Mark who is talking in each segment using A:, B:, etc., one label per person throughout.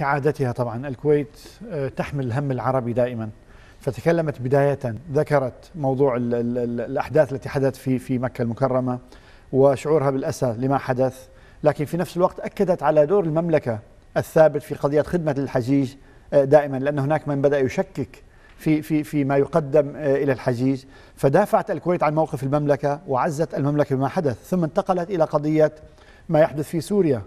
A: كعادتها طبعا الكويت آه، تحمل الهم العربي دائما فتكلمت بداية ذكرت موضوع الـ الـ الـ الأحداث التي حدثت في في مكة المكرمة وشعورها بالأسى لما حدث لكن في نفس الوقت أكدت على دور المملكة الثابت في قضية خدمة الحجيج آه، دائما لأن هناك من بدأ يشكك في في في ما يقدم آه، الى الحجيج فدافعت الكويت عن موقف المملكه وعزت المملكه بما حدث ثم انتقلت الى قضيه ما يحدث في سوريا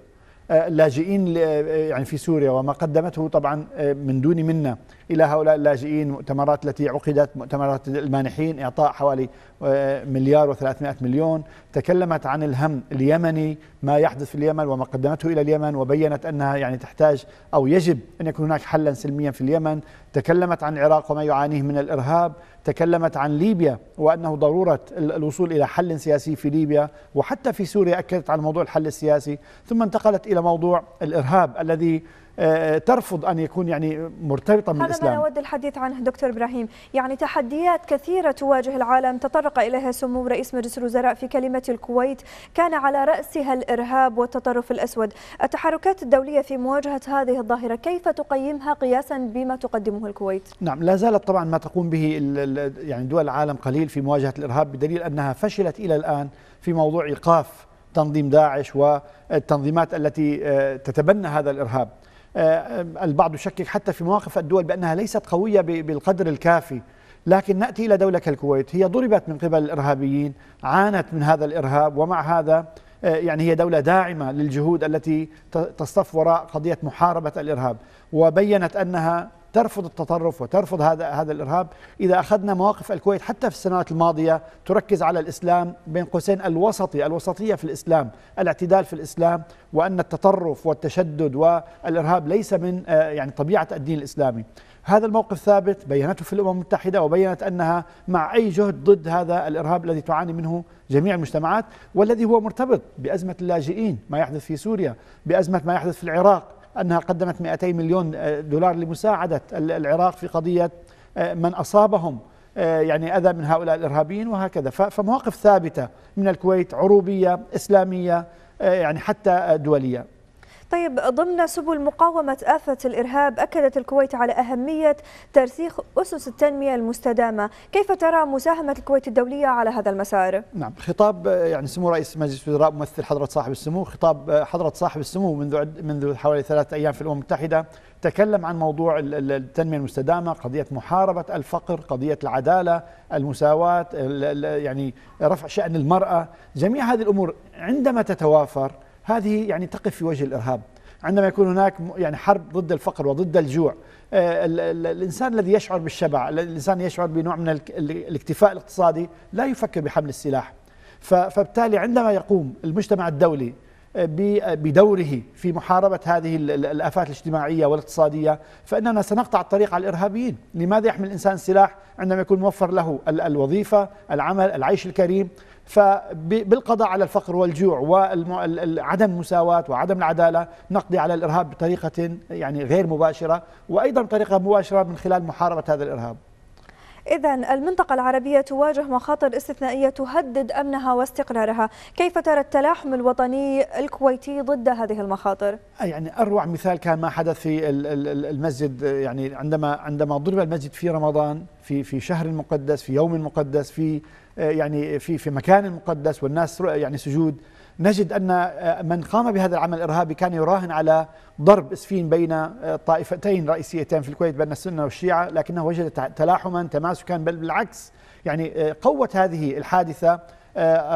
A: آه، لاجئين آه، يعني في سوريا وما قدمته طبعا آه، من دون منا إلى هؤلاء اللاجئين مؤتمرات التي عقدت مؤتمرات المانحين إعطاء حوالي آه، مليار و300 مليون تكلمت عن الهم اليمني ما يحدث في اليمن وما قدمته إلى اليمن وبينت أنها يعني تحتاج أو يجب أن يكون هناك حلا سلميا في اليمن تكلمت عن العراق وما يعانيه من الإرهاب تكلمت عن ليبيا وأنه ضرورة الوصول إلى حل سياسي في ليبيا وحتى في سوريا أكدت على موضوع الحل السياسي ثم انتقلت إلى موضوع الإرهاب الذي آه، آه، ترفض أن يكون يعني مرتبطا بالإسلام هذا ما أود
B: الحديث عنه دكتور إبراهيم يعني تحديات كثيرة تواجه العالم تطرق إليها سمو رئيس مجلس الوزراء في كلمة الكويت كان على رأسها الإرهاب والتطرف الأسود التحركات الدولية في مواجهة هذه الظاهرة كيف تقيمها قياسا بما تقدمه الكويت
A: نعم لا زالت طبعا ما تقوم به يعني دول العالم قليل في مواجهة الإرهاب بدليل أنها فشلت إلى الآن في موضوع إيقاف تنظيم داعش والتنظيمات التي آه، تتبنى هذا الإرهاب آه، البعض يشكك حتى في مواقف الدول بأنها ليست قوية بالقدر الكافي لكن نأتي إلى دولة كالكويت هي ضربت من قبل الإرهابيين عانت من هذا الإرهاب ومع هذا آه، يعني هي دولة داعمة للجهود التي تصطف وراء قضية محاربة الإرهاب وبينت أنها ترفض التطرف وترفض هذا هذا الارهاب اذا اخذنا مواقف الكويت حتى في السنوات الماضيه تركز على الاسلام بين قوسين الوسطي الوسطيه في الاسلام الاعتدال في الاسلام وان التطرف والتشدد والارهاب ليس من آه، يعني طبيعه الدين الاسلامي هذا الموقف ثابت بينته في الامم المتحده وبينت انها مع اي جهد ضد هذا الارهاب الذي تعاني منه جميع المجتمعات والذي هو مرتبط بازمه اللاجئين ما يحدث في سوريا بازمه ما يحدث في العراق أنها قدمت 200 مليون آه، دولار لمساعدة العراق في قضية آه، من أصابهم آه، يعني أذى من هؤلاء الإرهابيين وهكذا فمواقف ثابتة من الكويت عروبية إسلامية يعني حتى دولية طيب ضمن سبل مقاومة
B: آفة الإرهاب أكدت الكويت على أهمية ترسيخ أسس التنمية المستدامة كيف ترى مساهمة الكويت الدولية على هذا المسار؟
A: نعم خطاب يعني سمو رئيس مجلس الوزراء ممثل حضرة صاحب السمو خطاب حضرة صاحب السمو منذ منذ حوالي ثلاثة أيام في الأمم المتحدة تكلم عن موضوع التنمية المستدامة قضية محاربة الفقر قضية العدالة المساواة يعني رفع شأن المرأة جميع هذه الأمور عندما تتوافر هذه يعني تقف في وجه الإرهاب عندما يكون هناك يعني حرب ضد الفقر وضد الجوع آه، الإنسان الذي يشعر بالشبع الإنسان يشعر بنوع من الاكتفاء الاقتصادي لا يفكر بحمل السلاح فبالتالي عندما يقوم المجتمع الدولي آه، آه، بدوره في محاربة هذه الآفات الاجتماعية والاقتصادية فإننا سنقطع الطريق على الإرهابيين لماذا يحمل الإنسان السلاح عندما يكون موفر له الوظيفة العمل العيش الكريم فبالقضاء على الفقر والجوع وعدم المساواة وعدم العدالة نقضي على الإرهاب بطريقة يعني غير مباشرة وأيضا بطريقة مباشرة من خلال محاربة هذا الإرهاب إذا
B: المنطقة العربية تواجه مخاطر استثنائية تهدد أمنها واستقرارها كيف ترى التلاحم الوطني الكويتي ضد هذه المخاطر؟
A: يعني أروع مثال كان ما حدث في المسجد يعني عندما عندما ضرب المسجد في رمضان في في شهر مقدس في يوم مقدس في يعني في في مكان مقدس والناس يعني سجود نجد أن آه، من قام بهذا العمل الإرهابي كان يراهن على ضرب اسفين بين آه، طائفتين رئيسيتين في الكويت بين السنة والشيعة لكنه وجد تلاحما تماسكا بل بالعكس يعني آه، قوة هذه الحادثة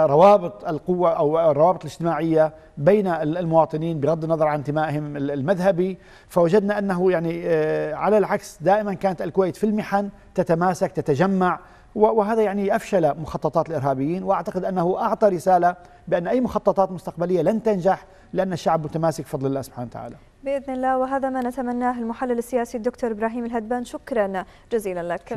A: روابط القوة أو الروابط الاجتماعية بين المواطنين بغض النظر عن انتمائهم المذهبي فوجدنا أنه يعني على العكس دائما كانت الكويت في المحن تتماسك تتجمع وهذا يعني أفشل مخططات الإرهابيين وأعتقد أنه أعطى رسالة بأن أي مخططات مستقبلية لن تنجح لأن الشعب متماسك بفضل الله سبحانه وتعالى
B: بإذن الله وهذا ما نتمناه المحلل السياسي الدكتور إبراهيم الهدبان شكرا جزيلا لك